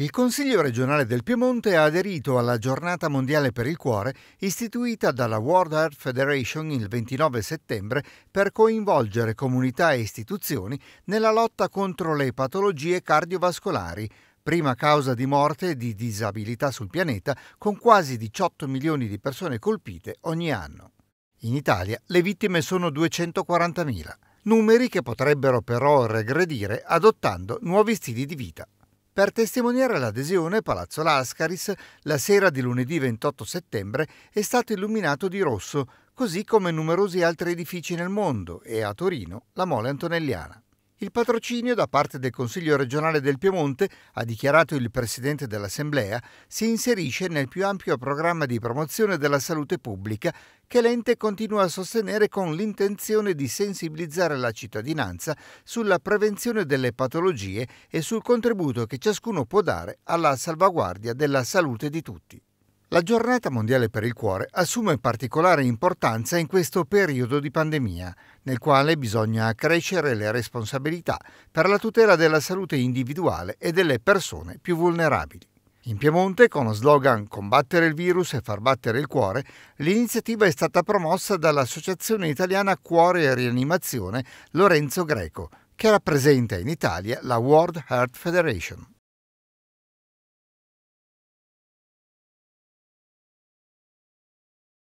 Il Consiglio regionale del Piemonte ha aderito alla Giornata mondiale per il cuore istituita dalla World Heart Federation il 29 settembre per coinvolgere comunità e istituzioni nella lotta contro le patologie cardiovascolari, prima causa di morte e di disabilità sul pianeta, con quasi 18 milioni di persone colpite ogni anno. In Italia le vittime sono 240.000, numeri che potrebbero però regredire adottando nuovi stili di vita per testimoniare l'adesione, Palazzo Lascaris, la sera di lunedì 28 settembre, è stato illuminato di rosso, così come numerosi altri edifici nel mondo e a Torino la mole antonelliana. Il patrocinio da parte del Consiglio regionale del Piemonte, ha dichiarato il Presidente dell'Assemblea, si inserisce nel più ampio programma di promozione della salute pubblica che l'ente continua a sostenere con l'intenzione di sensibilizzare la cittadinanza sulla prevenzione delle patologie e sul contributo che ciascuno può dare alla salvaguardia della salute di tutti. La giornata mondiale per il cuore assume particolare importanza in questo periodo di pandemia, nel quale bisogna accrescere le responsabilità per la tutela della salute individuale e delle persone più vulnerabili. In Piemonte, con lo slogan Combattere il virus e far battere il cuore, l'iniziativa è stata promossa dall'Associazione Italiana Cuore e Rianimazione Lorenzo Greco, che rappresenta in Italia la World Heart Federation.